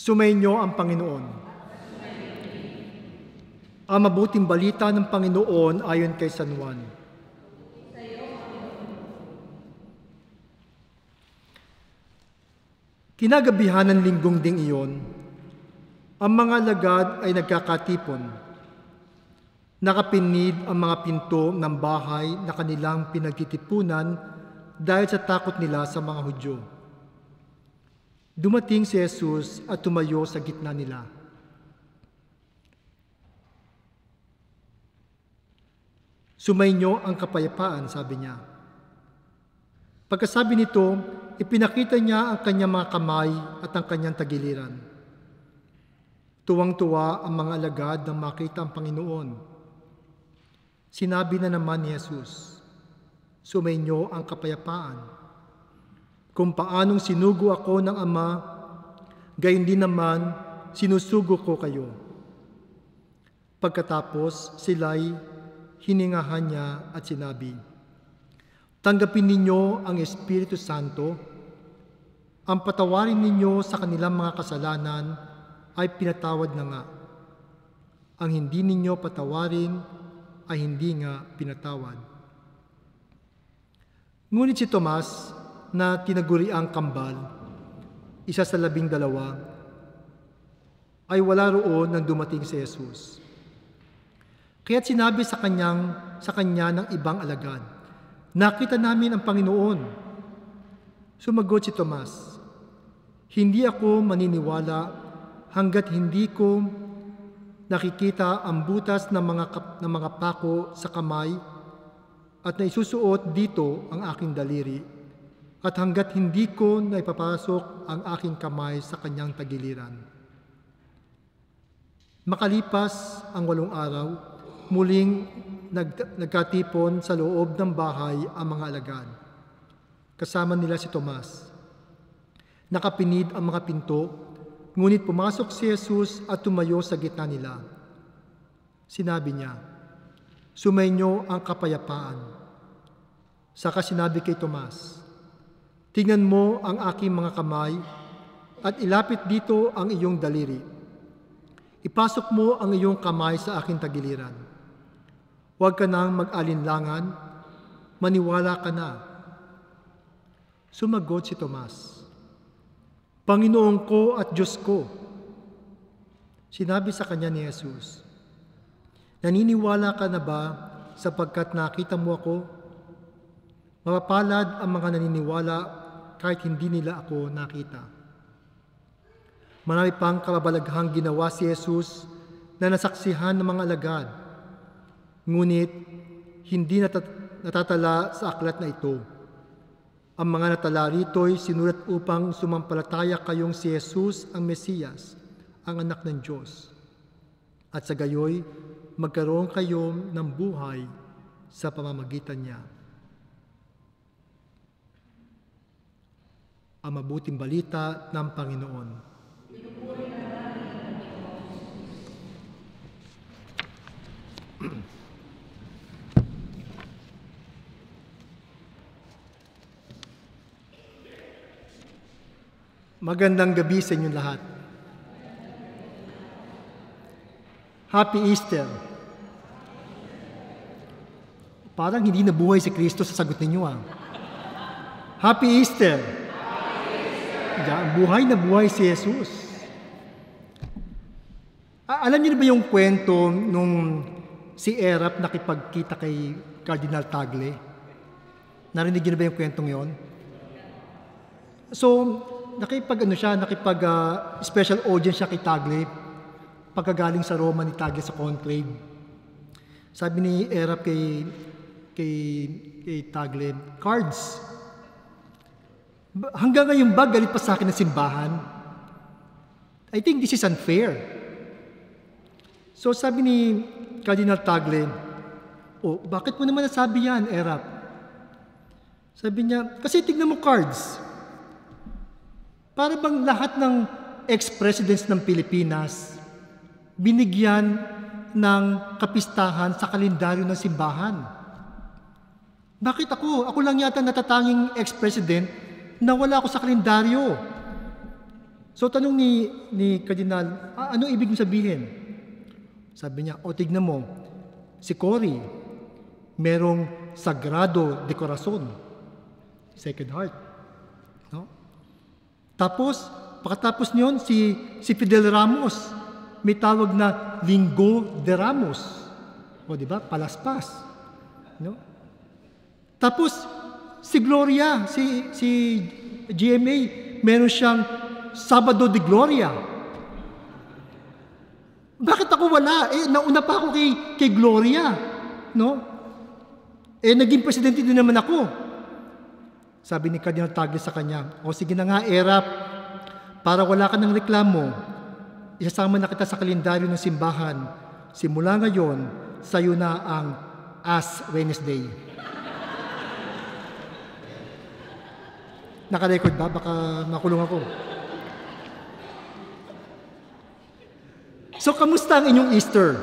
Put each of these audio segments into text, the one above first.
Sumainyo ang Panginoon. Ang mabuting balita ng Panginoon ayon kay San Juan. Kinagabihan ng linggong ding iyon, ang mga lagad ay nagkakatipon. Nakapinid ang mga pinto ng bahay na kanilang pinagtitipunan dahil sa takot nila sa mga Hudyo. Dumating si Jesus at tumayo sa gitna nila. Sumainyo ang kapayapaan, sabi niya. Pagkasabi nito, ipinakita niya ang kanyang mga kamay at ang kanyang tagiliran. Tuwang-tuwa ang mga alagad nang makita ang Panginoon. Sinabi na naman ni Jesus, sumainyo ang kapayapaan kung paanong sinugo ako ng Ama, gayon din naman sinusugo ko kayo. Pagkatapos sila'y hiningahan niya at sinabi, Tanggapin ninyo ang Espiritu Santo, ang patawarin ninyo sa kanilang mga kasalanan ay pinatawad na nga. Ang hindi ninyo patawarin ay hindi nga pinatawad. Ngunit si Tomas na tinaguri ang kambal, isa sa labing dalawa, ay wala roon nang dumating si Jesus. Kaya't sinabi sa kanyang sa kanya ng ibang alagad, Nakita namin ang Panginoon. Sumagot si Tomas, Hindi ako maniniwala hanggat hindi ko nakikita ang butas ng mga, ng mga pako sa kamay at naisusuot dito ang aking daliri at hanggat hindi ko na ipapasok ang aking kamay sa kanyang tagiliran. Makalipas ang walong araw, muling nag- nagkatipon sa loob ng bahay ang mga alagad. Kasama nila si Tomas. Nakapinid ang mga pinto, ngunit pumasok si Jesus at tumayo sa gitna nila. Sinabi niya, Sumainyo ang kapayapaan. Saka sinabi kay Tomas, Tingnan mo ang aking mga kamay at ilapit dito ang iyong daliri. Ipasok mo ang iyong kamay sa aking tagiliran. Huwag ka nang mag-alinlangan, maniwala ka na. Sumagot si Tomas, Panginoon ko at Diyos ko. Sinabi sa kanya ni Jesus, Naniniwala ka na ba sapagkat nakita mo ako? Mapapalad ang mga naniniwala kahit hindi nila ako nakita. Marami pang kababalaghang ginawa si Jesus na nasaksihan ng mga alagad. Ngunit, hindi natat- natatala sa aklat na ito. Ang mga natala ay sinulat upang sumampalataya kayong si Jesus ang Mesiyas, ang anak ng Diyos. At sa gayoy, magkaroon kayo ng buhay sa pamamagitan niya. ang mabuting balita ng Panginoon. Magandang gabi sa inyo lahat. Happy Easter! Parang hindi nabuhay si Kristo sa sagot ninyo ah. Happy Easter! Buhay na buhay si Jesus. Alam niyo ba yung kwento nung si Erap nakipagkita kay Cardinal Tagle? Narinig niyo ba yung kwentong yon? So, nakipag ano siya, nakipag uh, special audience siya kay Tagle pagkagaling sa Roma ni Tagle sa conclave. Sabi ni Erap kay kay, kay Tagle, cards, Hanggang ngayon ba galit pa sa akin ang simbahan? I think this is unfair. So sabi ni Cardinal Tagle, oh, bakit mo naman nasabi yan, Erap? Sabi niya, kasi tignan mo cards. Para bang lahat ng ex-presidents ng Pilipinas binigyan ng kapistahan sa kalendaryo ng simbahan. Bakit ako? Ako lang yata natatanging ex-president nawala ako sa kalendaryo. So tanong ni, ni Cardinal, ah, ano ibig sabihin? Sabi niya, o tignan mo, si Cory, merong sagrado de corazon, second heart. No? Tapos, pagkatapos niyon, si, si Fidel Ramos, may tawag na linggo de Ramos. O, di ba? Palaspas. No? Tapos, si Gloria, si, si GMA, meron siyang Sabado de Gloria. Bakit ako wala? Eh, nauna pa ako kay, kay Gloria. No? Eh, naging presidente din naman ako. Sabi ni Cardinal Tagle sa kanya, O sige na nga, Erap, para wala ka ng reklamo, isasama na kita sa kalendaryo ng simbahan. Simula ngayon, sayo na ang As Wednesday. Nakarecord ba? Baka makulong ako. So, kamusta ang inyong Easter?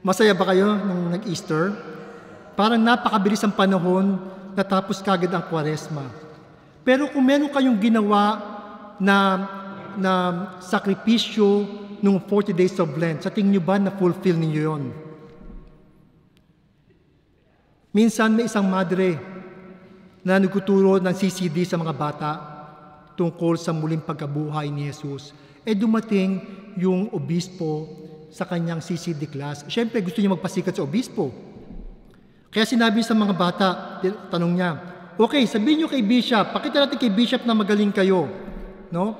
Masaya ba kayo nung nag-Easter? Parang napakabilis ang panahon, natapos kagad ang kwaresma. Pero kung meron kayong ginawa na, na sakripisyo nung 40 days of Lent, sa tingin nyo ba na fulfill ninyo yon? Minsan may isang madre na nagtuturo ng CCD sa mga bata tungkol sa muling pagkabuhay ni Jesus. eh dumating yung obispo sa kanyang CCD class. Siyempre, gusto niya magpasikat sa obispo. Kaya sinabi sa mga bata, tanong niya, okay, sabihin niyo kay Bishop, pakita natin kay Bishop na magaling kayo. No?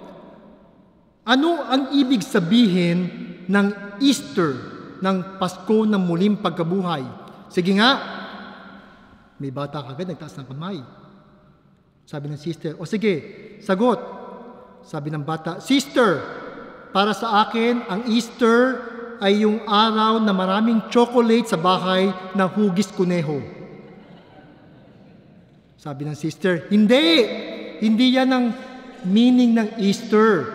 Ano ang ibig sabihin ng Easter, ng Pasko ng muling pagkabuhay? Sige nga, may bata kagad nagtaas ng kamay. Sabi ng sister, o sige, sagot. Sabi ng bata, Sister, para sa akin, ang Easter ay yung araw na maraming chocolate sa bahay na hugis kuneho. Sabi ng sister, hindi! Hindi yan ang meaning ng Easter.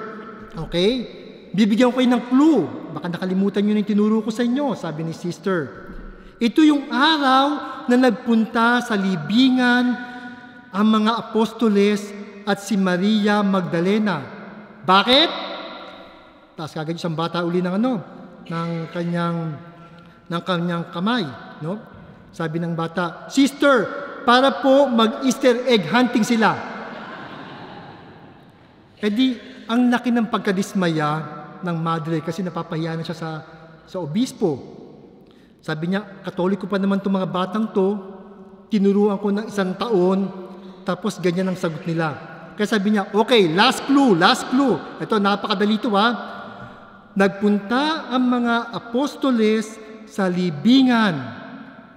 Okay? Bibigyan ko kayo ng clue. Baka nakalimutan nyo na yung tinuro ko sa inyo, sabi ni sister. Ito yung araw na nagpunta sa libingan ang mga apostoles at si Maria Magdalena. Bakit? Taas kagad isang bata uli ng ano, ng kanyang ng kanyang kamay, no? Sabi ng bata, "Sister, para po mag-Easter egg hunting sila." e di, ang laki ng pagkadismaya ng madre kasi napapahiya na siya sa sa obispo. Sabi niya, katoliko pa naman itong mga batang to, tinuruan ko ng isang taon tapos ganyan ang sagot nila. Kaya sabi niya, okay, last clue, last clue. Ito, napakadali ito ha. Nagpunta ang mga apostoles sa libingan.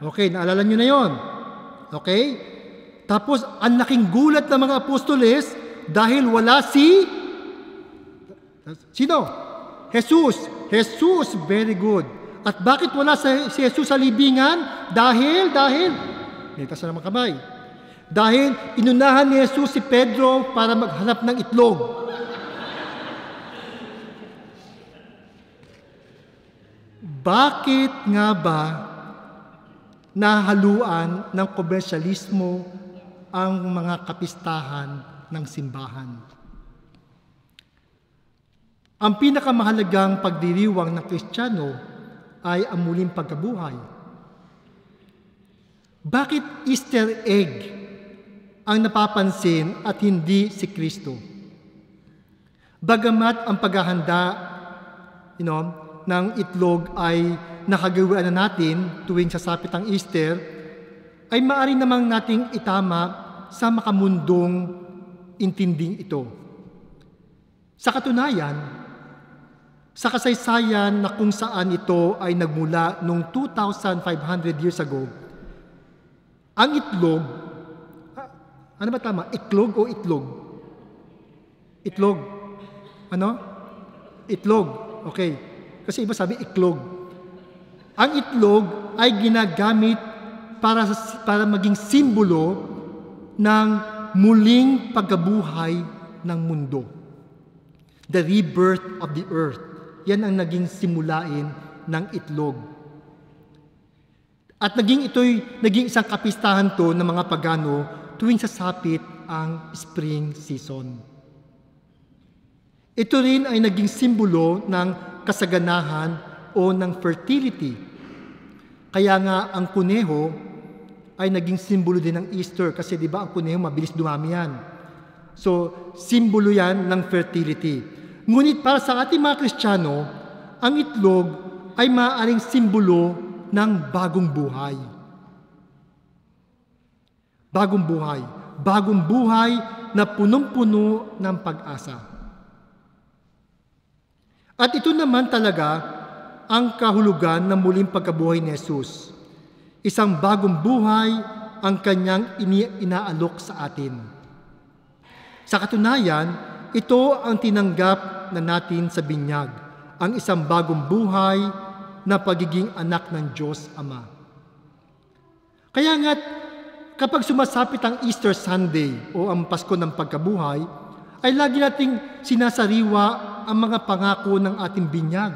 Okay, naalala niyo na yon. Okay? Tapos, ang laking gulat ng mga apostoles dahil wala si... Sino? Jesus. Jesus, very good. At bakit wala si Jesus sa libingan? Dahil, dahil... Nagtas sa naman kamay. Dahil inunahan ni Jesus si Pedro para maghanap ng itlog. Bakit nga ba nahaluan ng komersyalismo ang mga kapistahan ng simbahan? Ang pinakamahalagang pagdiriwang ng Kristiyano ay ang muling pagkabuhay. Bakit Easter egg ang napapansin at hindi si Kristo. Bagamat ang paghahanda you know, ng itlog ay nakagawa na natin tuwing sasapit ang Easter, ay maaari namang nating itama sa makamundong intinding ito. Sa katunayan, sa kasaysayan na kung saan ito ay nagmula noong 2,500 years ago, ang itlog ano ba tama? Iklog o itlog? Itlog. Ano? Itlog. Okay. Kasi iba sabi iklog. Ang itlog ay ginagamit para, para maging simbolo ng muling pagkabuhay ng mundo. The rebirth of the earth. Yan ang naging simulain ng itlog. At naging ito'y naging isang kapistahan to ng mga pagano tuwing sasapit ang spring season. Ito rin ay naging simbolo ng kasaganahan o ng fertility. Kaya nga ang kuneho ay naging simbolo din ng Easter kasi 'di ba ang kuneho mabilis dumami yan. So, simbolo yan ng fertility. Ngunit para sa ating mga Kristiyano, ang itlog ay maaaring simbolo ng bagong buhay bagong buhay, bagong buhay na punong-puno ng pag-asa. At ito naman talaga ang kahulugan ng muling pagkabuhay ni Jesus. Isang bagong buhay ang kanyang inaalok sa atin. Sa katunayan, ito ang tinanggap na natin sa binyag, ang isang bagong buhay na pagiging anak ng Diyos Ama. Kaya nga't kapag sumasapit ang Easter Sunday o ang Pasko ng Pagkabuhay, ay lagi nating sinasariwa ang mga pangako ng ating binyag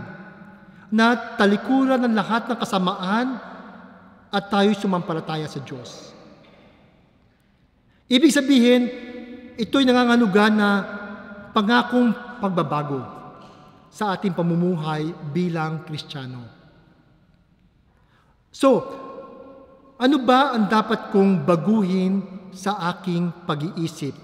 na talikuran ng lahat ng kasamaan at tayo sumampalataya sa Diyos. Ibig sabihin, ito'y nangangalugan na pangakong pagbabago sa ating pamumuhay bilang Kristiyano. So, ano ba ang dapat kong baguhin sa aking pag-iisip,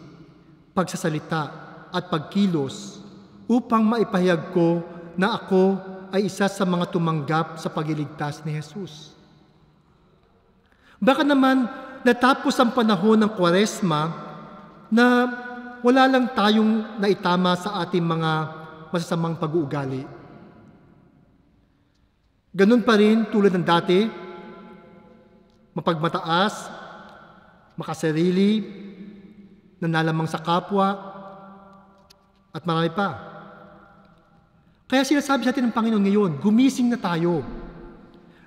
pagsasalita at pagkilos upang maipahayag ko na ako ay isa sa mga tumanggap sa pagliligtas ni Jesus? Baka naman natapos ang panahon ng kwaresma na wala lang tayong naitama sa ating mga masasamang pag-uugali. Ganun pa rin tulad ng dati, mapagmataas, makasarili, nanalamang sa kapwa, at marami pa. Kaya sinasabi sa atin ng Panginoon ngayon, gumising na tayo.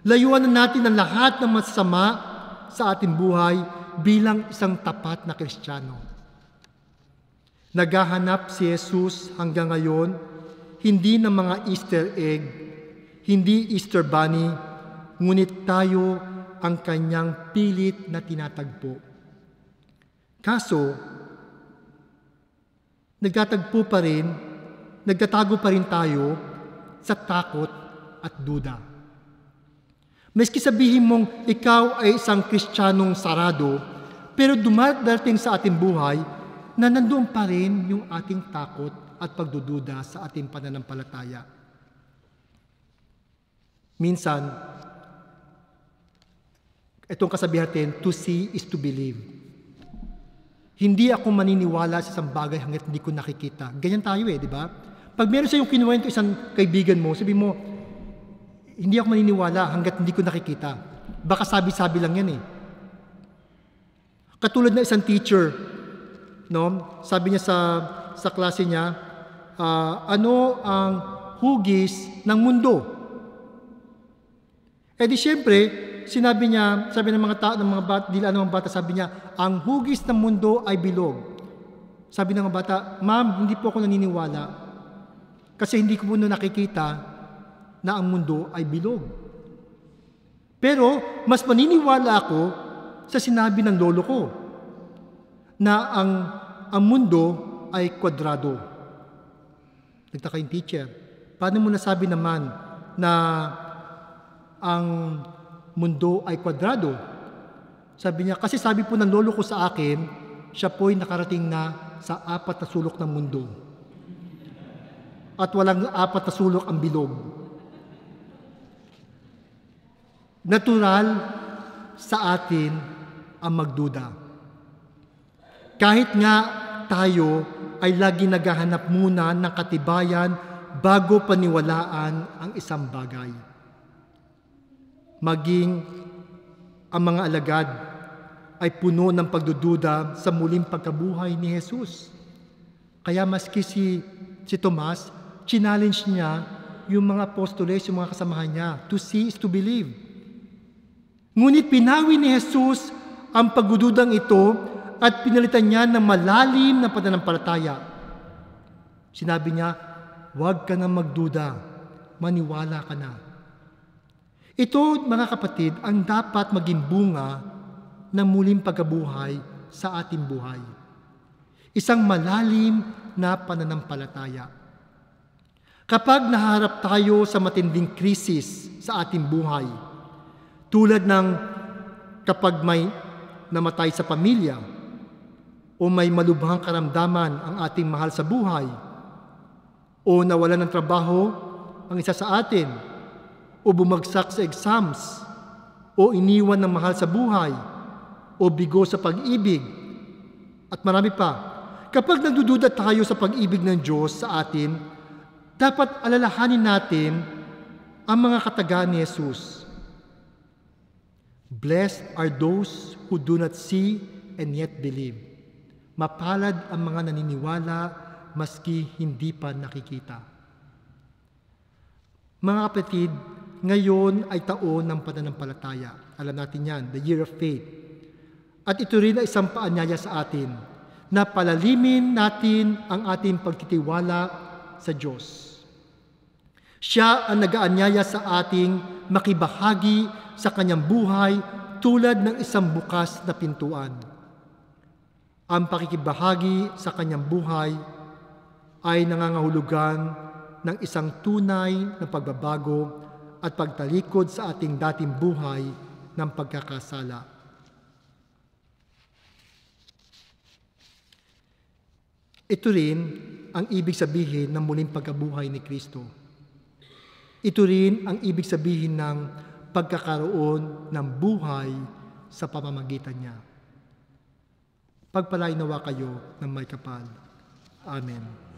Layuan na natin ang lahat ng masama sa ating buhay bilang isang tapat na Kristiyano. Naghahanap si Jesus hanggang ngayon, hindi ng mga Easter egg, hindi Easter bunny, ngunit tayo ang kanyang pilit na tinatagpo. Kaso, nagtatagpo pa rin, nagtatago pa rin tayo sa takot at duda. Meski sabihin mong ikaw ay isang kristyanong sarado, pero dumadating sa ating buhay na nandoon pa rin yung ating takot at pagdududa sa ating pananampalataya. Minsan, Itong kasabihan natin, to see is to believe. Hindi ako maniniwala sa isang bagay hanggat hindi ko nakikita. Ganyan tayo eh, di ba? Pag meron sa yung kinuwento isang kaibigan mo, sabi mo, hindi ako maniniwala hanggat hindi ko nakikita. Baka sabi-sabi lang yan eh. Katulad na isang teacher, no? Sabi niya sa sa klase niya, uh, ano ang hugis ng mundo? Eh di syempre, sinabi niya, sabi ng mga tao, ng mga bata, dila ng mga bata, sabi niya, ang hugis ng mundo ay bilog. Sabi ng mga bata, ma'am, hindi po ako naniniwala kasi hindi ko po nakikita na ang mundo ay bilog. Pero mas maniniwala ako sa sinabi ng lolo ko na ang, ang mundo ay kwadrado. Nagtaka yung teacher, paano mo nasabi naman na ang mundo ay kwadrado. Sabi niya, kasi sabi po ng lolo ko sa akin, siya po'y nakarating na sa apat na sulok ng mundo. At walang apat na sulok ang bilog. Natural sa atin ang magduda. Kahit nga tayo ay lagi naghahanap muna ng katibayan bago paniwalaan ang isang bagay maging ang mga alagad ay puno ng pagdududa sa muling pagkabuhay ni Jesus. Kaya maski si, si Tomas, challenge niya yung mga apostoles, yung mga kasamahan niya. To see is to believe. Ngunit pinawi ni Jesus ang pagdududang ito at pinalitan niya ng malalim na pananampalataya. Sinabi niya, huwag ka na magduda, maniwala ka na. Ito, mga kapatid, ang dapat maging bunga ng muling pagkabuhay sa ating buhay. Isang malalim na pananampalataya. Kapag naharap tayo sa matinding krisis sa ating buhay, tulad ng kapag may namatay sa pamilya o may malubhang karamdaman ang ating mahal sa buhay o nawalan ng trabaho ang isa sa atin o bumagsak sa exams o iniwan ng mahal sa buhay o bigo sa pag-ibig at marami pa. Kapag nagdududa tayo sa pag-ibig ng Diyos sa atin, dapat alalahanin natin ang mga kataga ni Jesus. Blessed are those who do not see and yet believe. Mapalad ang mga naniniwala maski hindi pa nakikita. Mga kapatid, ngayon ay taon ng pananampalataya. Alam natin yan, the year of faith. At ito rin ay isang paanyaya sa atin na palalimin natin ang ating pagtitiwala sa Diyos. Siya ang nagaanyaya sa ating makibahagi sa kanyang buhay tulad ng isang bukas na pintuan. Ang pakikibahagi sa kanyang buhay ay nangangahulugan ng isang tunay na pagbabago at pagtalikod sa ating dating buhay ng pagkakasala. Ito rin ang ibig sabihin ng muling pagkabuhay ni Kristo. Ito rin ang ibig sabihin ng pagkakaroon ng buhay sa pamamagitan niya. Pagpalainawa kayo ng may kapal. Amen.